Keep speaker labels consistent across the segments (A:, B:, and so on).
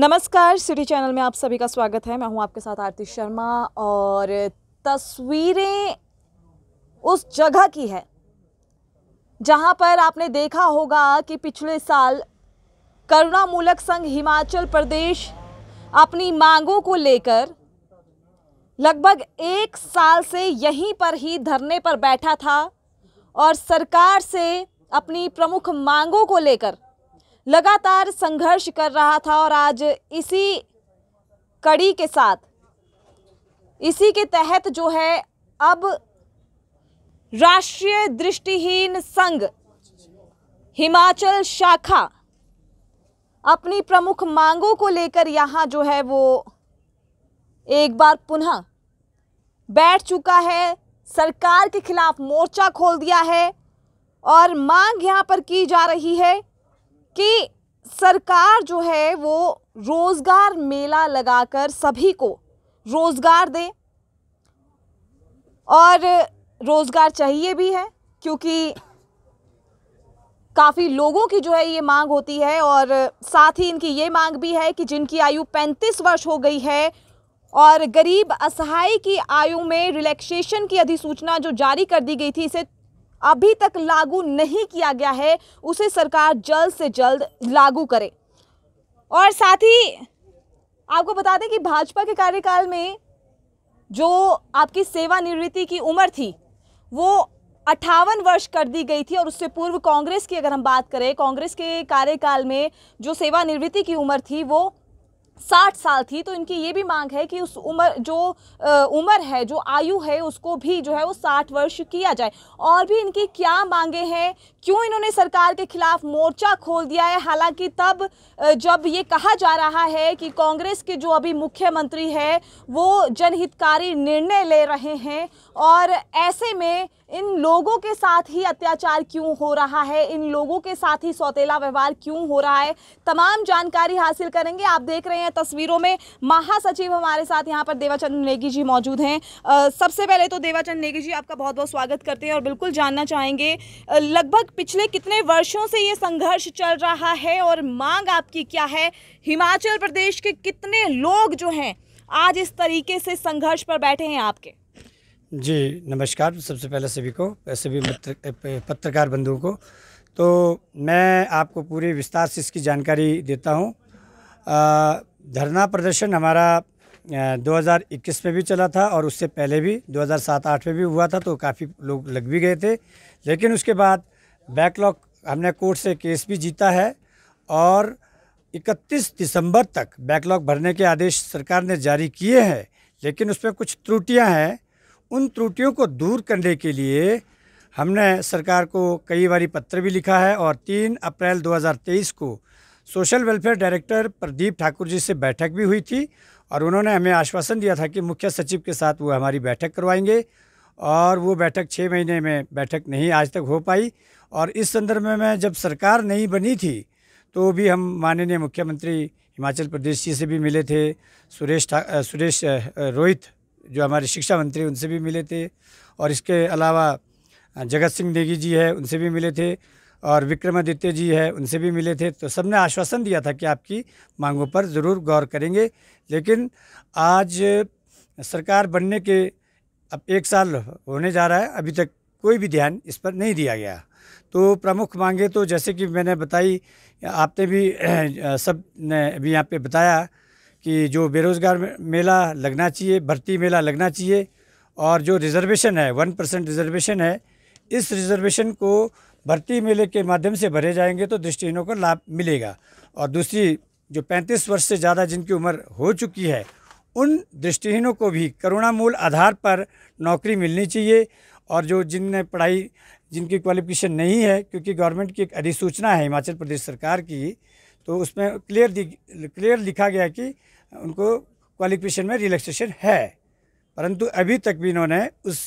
A: नमस्कार city channel में आप सभी का स्वागत है मैं हूं आपके साथ आरती शर्मा और तस्वीरें उस जगह की है जहां पर आपने देखा होगा कि पिछले साल करुणामूलक संघ हिमाचल प्रदेश अपनी मांगों को लेकर लगभग एक साल से यहीं पर ही धरने पर बैठा था और सरकार से अपनी प्रमुख मांगों को लेकर लगातार संघर्ष कर रहा था और आज इसी कड़ी के साथ इसी के तहत जो है अब राष्ट्रीय दृष्टिहीन संघ हिमाचल शाखा अपनी प्रमुख मांगों को लेकर यहाँ जो है वो एक बार पुनः बैठ चुका है सरकार के खिलाफ मोर्चा खोल दिया है और मांग यहाँ पर की जा रही है कि सरकार जो है वो रोज़गार मेला लगाकर सभी को रोज़गार दे और रोज़गार चाहिए भी है क्योंकि काफ़ी लोगों की जो है ये मांग होती है और साथ ही इनकी ये मांग भी है कि जिनकी आयु 35 वर्ष हो गई है और गरीब असहाय की आयु में रिलैक्सेशन की अधिसूचना जो जारी कर दी गई थी इसे अभी तक लागू नहीं किया गया है उसे सरकार जल्द से जल्द लागू करे और साथ ही आपको बता दें कि भाजपा के कार्यकाल में जो आपकी सेवानिवृत्ति की उम्र थी वो अट्ठावन वर्ष कर दी गई थी और उससे पूर्व कांग्रेस की अगर हम बात करें कांग्रेस के कार्यकाल में जो सेवानिवृत्ति की उम्र थी वो साठ साल थी तो इनकी ये भी मांग है कि उस उम्र जो उम्र है जो आयु है उसको भी जो है वो साठ वर्ष किया जाए और भी इनकी क्या मांगे हैं क्यों इन्होंने सरकार के खिलाफ मोर्चा खोल दिया है हालांकि तब जब ये कहा जा रहा है कि कांग्रेस के जो अभी मुख्यमंत्री है वो जनहितकारी निर्णय ले रहे हैं और ऐसे में इन लोगों के साथ ही अत्याचार क्यों हो रहा है इन लोगों के साथ ही सौतेला व्यवहार क्यों हो रहा है तमाम जानकारी हासिल करेंगे आप देख रहे हैं तस्वीरों में महासचिव हमारे साथ यहाँ पर देवाचंद नेगी जी मौजूद हैं सबसे पहले तो देवाचंद नेगी जी आपका बहुत बहुत स्वागत करते हैं और बिल्कुल जानना चाहेंगे लगभग पिछले कितने वर्षों से ये संघर्ष चल रहा है और मांग आपकी क्या है हिमाचल प्रदेश के कितने लोग जो हैं आज इस तरीके से संघर्ष पर बैठे हैं आपके
B: जी नमस्कार सबसे पहले सभी को सभी पत्रकार बंधुओं को तो मैं आपको पूरी विस्तार से इसकी जानकारी देता हूँ धरना प्रदर्शन हमारा 2021 में भी चला था और उससे पहले भी 2007-8 में भी हुआ था तो काफ़ी लोग लग भी गए थे लेकिन उसके बाद बैकलॉग हमने कोर्ट से केस भी जीता है और 31 दिसंबर तक बैकलॉग भरने के आदेश सरकार ने जारी किए हैं लेकिन उसमें कुछ त्रुटियां हैं उन त्रुटियों को दूर करने के लिए हमने सरकार को कई बारी पत्र भी लिखा है और 3 अप्रैल 2023 को social welfare director Pradeep Thakur ji से बैठक भी हुई थी और उन्होंने हमें आश्वासन दिया था कि मुख्य सचिव के साथ वो हमारी बैठक करवाएंगे और वो बैठक छः महीने में बैठक नहीं आज तक हो पाई और इस संदर्भ में जब सरकार नहीं बनी थी तो भी हम माननीय मुख्यमंत्री हिमाचल प्रदेश जी से भी मिले थे सुरेश सुरेश रोहित जो हमारे शिक्षा मंत्री उनसे भी मिले थे और इसके अलावा जगत सिंह नेगी जी है उनसे भी मिले थे और विक्रमादित्य जी है उनसे भी मिले थे तो सब ने आश्वासन दिया था कि आपकी मांगों पर ज़रूर गौर करेंगे लेकिन आज सरकार बनने के अब एक साल होने जा रहा है अभी तक कोई भी ध्यान इस पर नहीं दिया गया तो प्रमुख मांगे तो जैसे कि मैंने बताई आपने भी सब ने अभी यहाँ पे बताया कि जो बेरोज़गार मेला लगना चाहिए भर्ती मेला लगना चाहिए और जो रिज़र्वेशन है वन परसेंट रिज़र्वेशन है इस रिज़र्वेशन को भर्ती मेले के माध्यम से भरे जाएंगे तो दृष्टिहीनों को लाभ मिलेगा और दूसरी जो पैंतीस वर्ष से ज़्यादा जिनकी उम्र हो चुकी है उन दृष्टिहीनों को भी करुणा मूल आधार पर नौकरी मिलनी चाहिए और जो जिनने पढ़ाई जिनकी क्वालिफिकेशन नहीं है क्योंकि गवर्नमेंट की एक अधिसूचना है हिमाचल प्रदेश सरकार की तो उसमें क्लियर क्लियर लिखा गया कि उनको क्वालिफिकेशन में रिलैक्सेशन है परंतु अभी तक भी इन्होंने उस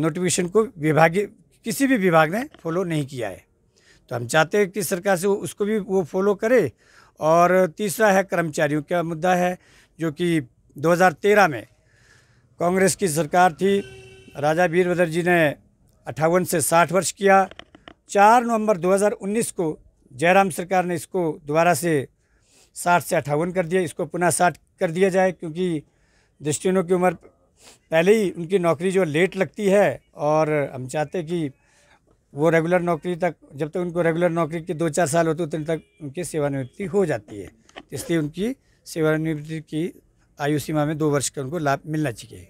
B: नोटिफिकेशन को विभागीय किसी भी विभाग ने फॉलो नहीं किया है तो हम चाहते हैं कि सरकार से उसको भी वो फॉलो करे और तीसरा है कर्मचारियों का मुद्दा है जो कि 2013 में कांग्रेस की सरकार थी राजा वीरभद्र जी ने अट्ठावन से साठ वर्ष किया चार नवंबर 2019 को जयराम सरकार ने इसको दोबारा से साठ से अट्ठावन कर दिया इसको पुनः साठ कर दिया जाए क्योंकि दृष्टिनों की उम्र पहले ही उनकी नौकरी जो लेट लगती है और हम चाहते कि वो रेगुलर नौकरी तक जब तक उनको रेगुलर नौकरी के दो चार साल होते उतने तक उनकी सेवानिवृत्ति हो जाती है इसलिए उनकी सेवानिवृत्ति की आयु सीमा में दो वर्ष का उनको लाभ मिलना चाहिए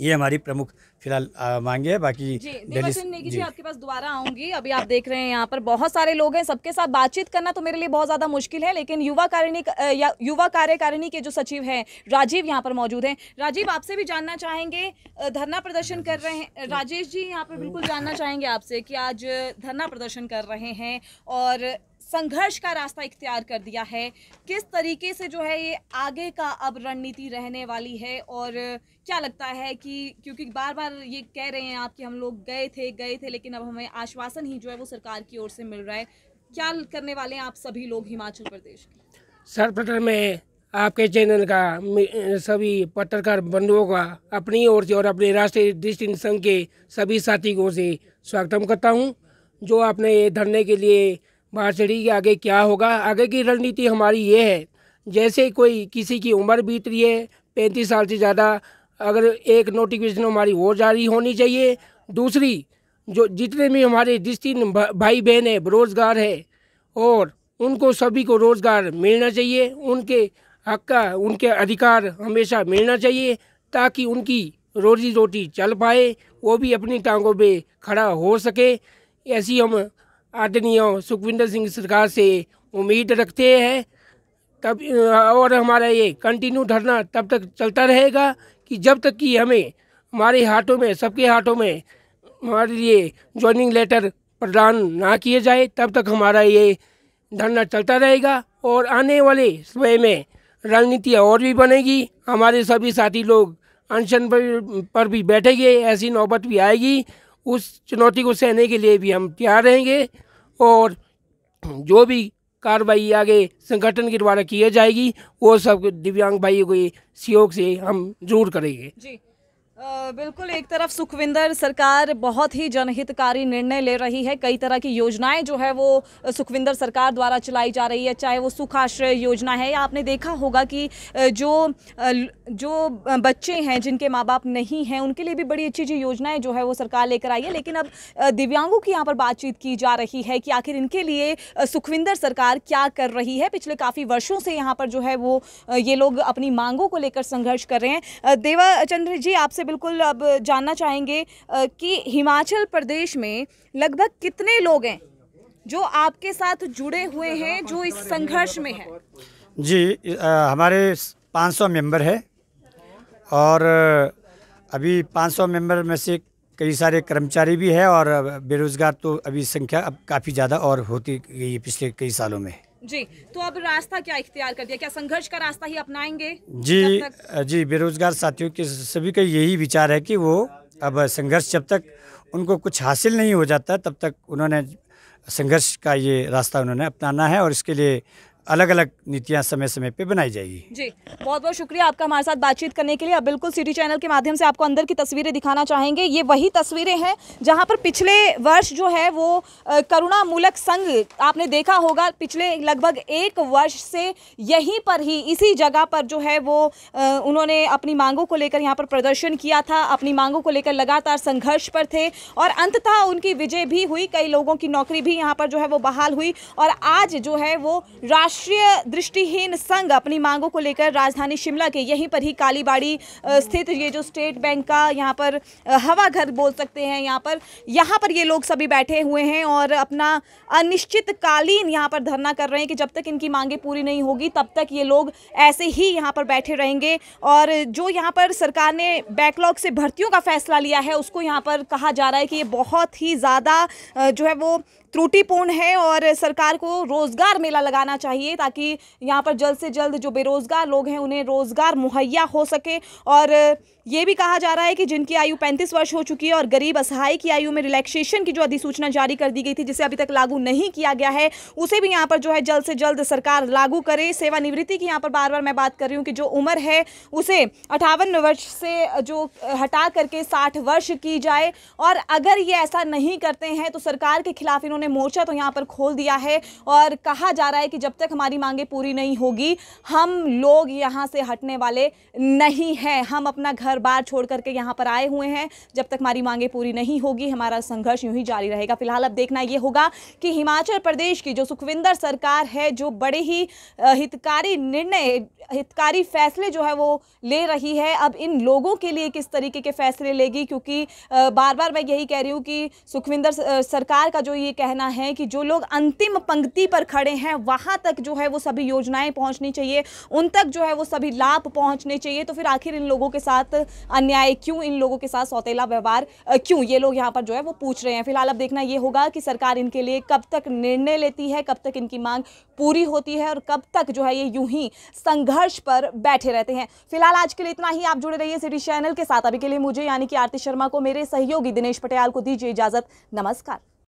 B: ये हमारी प्रमुख फिलहाल मांगे है बाकी जी, जी, जी आपके
A: पास दोबारा आऊंगी अभी आप देख रहे हैं यहाँ पर बहुत सारे लोग हैं सबके साथ बातचीत करना तो मेरे लिए बहुत ज्यादा मुश्किल है लेकिन युवा कारिणी या युवा कार्यकारिणी के जो सचिव हैं राजीव यहाँ पर मौजूद हैं राजीव आपसे भी जानना चाहेंगे धरना प्रदर्शन कर रहे हैं राजेश जी यहाँ पर बिल्कुल जानना चाहेंगे आपसे की आज धरना प्रदर्शन कर रहे हैं और संघर्ष का रास्ता इख्तियार कर दिया है किस तरीके से जो है ये आगे का अब रणनीति रहने वाली है और क्या लगता है कि क्योंकि बार बार ये कह रहे हैं आप कि हम लोग गए थे गए थे लेकिन अब हमें आश्वासन ही जो है वो सरकार की ओर से मिल रहा है क्या करने वाले हैं आप सभी लोग हिमाचल प्रदेश के
C: सर्वप्रथम में आपके चैनल का सभी पत्रकार बंधुओं का अपनी ओर से और अपने राष्ट्रीय दृष्टि संघ के सभी साथी को से स्वागतम करता हूँ जो आपने धरने के लिए मार्सडी के आगे क्या होगा आगे की रणनीति हमारी ये है जैसे कोई किसी की उम्र बीत रही है पैंतीस साल से ज़्यादा अगर एक नोटिफिकेशन हमारी वो जारी होनी चाहिए दूसरी जो जितने भी हमारे तीन भाई बहन है बेरोजगार है और उनको सभी को रोज़गार मिलना चाहिए उनके हक का उनके अधिकार हमेशा मिलना चाहिए ताकि उनकी रोजी रोटी चल पाए वो भी अपनी टांगों पे खड़ा हो सके ऐसी हम आदरणीय सुखविंदर सिंह सरकार से उम्मीद रखते हैं तब और हमारा ये कंटिन्यू धरना तब तक चलता रहेगा कि जब तक कि हमें हमारे हाथों में सबके हाथों में हमारे लिए ज्वाइनिंग लेटर प्रदान ना किए जाए तब तक हमारा ये धरना चलता रहेगा और आने वाले समय में रणनीतियाँ और भी बनेगी हमारे सभी साथी लोग अनशन पर, पर भी बैठेंगे ऐसी नौबत भी आएगी उस चुनौती को सहने के लिए भी हम तैयार रहेंगे और जो भी कार्रवाई आगे संगठन के द्वारा किया जाएगी वो सब दिव्यांग भाइयों के सहयोग से हम जरूर करेंगे
A: बिल्कुल एक तरफ सुखविंदर सरकार बहुत ही जनहितकारी निर्णय ले रही है कई तरह की योजनाएं जो है वो सुखविंदर सरकार द्वारा चलाई जा रही है चाहे वो सुखाश्रय योजना है या आपने देखा होगा कि जो जो बच्चे हैं जिनके माँ बाप नहीं हैं उनके लिए भी बड़ी अच्छी अच्छी योजनाएं जो है वो सरकार लेकर आई है लेकिन अब दिव्यांगों की यहाँ पर बातचीत की जा रही है कि आखिर इनके लिए सुखविंदर सरकार क्या कर रही है पिछले काफ़ी वर्षों से यहाँ पर जो है वो ये लोग अपनी मांगों को लेकर संघर्ष कर रहे हैं देवा जी आपसे आपसे बिल्कुल अब जानना चाहेंगे कि हिमाचल प्रदेश में लगभग कितने लोग हैं जो आपके साथ जुड़े हुए हैं जो इस संघर्ष में हैं
B: जी आ, हमारे 500 मेंबर है और अभी 500 मेंबर में से कई सारे कर्मचारी भी है और बेरोज़गार तो अभी संख्या अब काफ़ी ज़्यादा और होती गई है पिछले कई सालों में
A: जी तो अब रास्ता क्या इख्तियार कर दिया क्या संघर्ष का रास्ता ही अपनाएंगे जी
B: जी बेरोजगार साथियों के सभी का यही विचार है कि वो अब संघर्ष जब तक उनको कुछ हासिल नहीं हो जाता तब तक उन्होंने संघर्ष का ये रास्ता उन्होंने अपनाना है और इसके लिए अलग अलग नीतियाँ समय समय पे बनाई जाएगी
A: जी बहुत बहुत शुक्रिया आपका हमारे साथ बातचीत करने के लिए अब बिल्कुल सिटी चैनल के माध्यम से आपको अंदर की तस्वीरें दिखाना चाहेंगे ये वही तस्वीरें हैं जहाँ पर पिछले वर्ष जो है वो करुणामूलक संघ आपने देखा होगा पिछले लगभग एक वर्ष से यहीं पर ही इसी जगह पर जो है वो उन्होंने अपनी मांगों को लेकर यहाँ पर प्रदर्शन किया था अपनी मांगों को लेकर लगातार संघर्ष पर थे और अंततः उनकी विजय भी हुई कई लोगों की नौकरी भी यहाँ पर जो है वो बहाल हुई और आज जो है वो राष्ट्र राष्ट्रीय दृष्टिहीन संघ अपनी मांगों को लेकर राजधानी शिमला के यहीं पर ही कालीबाड़ी स्थित ये जो स्टेट बैंक का यहाँ पर हवा घर बोल सकते हैं यहाँ पर यहाँ पर ये लोग सभी बैठे हुए हैं और अपना अनिश्चितकालीन यहाँ पर धरना कर रहे हैं कि जब तक इनकी मांगे पूरी नहीं होगी तब तक ये लोग ऐसे ही यहाँ पर बैठे रहेंगे और जो यहाँ पर सरकार ने बैकलॉग से भर्तियों का फैसला लिया है उसको यहाँ पर कहा जा रहा है कि ये बहुत ही ज़्यादा जो है वो त्रुटिपूर्ण है और सरकार को रोज़गार मेला लगाना चाहिए ताकि यहाँ पर जल्द से जल्द जो बेरोज़गार लोग हैं उन्हें रोज़गार मुहैया हो सके और ये भी कहा जा रहा है कि जिनकी आयु 35 वर्ष हो चुकी है और गरीब असहाय की आयु में रिलैक्सेशन की जो अधिसूचना जारी कर दी गई थी जिसे अभी तक लागू नहीं किया गया है उसे भी यहाँ पर जो है जल्द से जल्द सरकार लागू करे सेवानिवृत्ति की यहाँ पर बार बार मैं बात कर रही हूँ कि जो उम्र है उसे अठावन वर्ष से जो हटा करके साठ वर्ष की जाए और अगर ये ऐसा नहीं करते हैं तो सरकार के खिलाफ इन्होंने उन्होंने मोर्चा तो यहाँ पर खोल दिया है और कहा जा रहा है कि जब तक हमारी मांगे पूरी नहीं होगी हम लोग यहाँ से हटने वाले नहीं हैं हम अपना घर बार छोड़ करके यहाँ पर आए हुए हैं जब तक हमारी मांगे पूरी नहीं होगी हमारा संघर्ष यूँ ही जारी रहेगा फिलहाल अब देखना ये होगा कि हिमाचल प्रदेश की जो सुखविंदर सरकार है जो बड़े ही हितकारी निर्णय हितकारी फैसले जो है वो ले रही है अब इन लोगों के लिए किस तरीके के फैसले लेगी क्योंकि बार बार मैं यही कह रही हूँ कि सुखविंदर सरकार का जो ये कह कहना है कि जो लोग अंतिम पंक्ति पर खड़े हैं वहां तक जो है वो सभी योजनाएं पहुंचनी चाहिए उन तक जो है वो सभी लाभ पहुंचने चाहिए तो फिर आखिर इन लोगों के साथ अन्याय क्यों इन लोगों के साथ सौतेला व्यवहार क्यों ये लोग यहाँ पर जो है वो पूछ रहे हैं फिलहाल अब देखना ये होगा कि सरकार इनके लिए कब तक निर्णय लेती है कब तक इनकी मांग पूरी होती है और कब तक जो है ये यूं ही संघर्ष पर बैठे रहते हैं फिलहाल आज के लिए इतना ही आप जुड़े रहिए सिटी चैनल के साथ अभी के लिए मुझे यानी कि आरती शर्मा को मेरे सहयोगी दिनेश पटेल को दीजिए इजाजत नमस्कार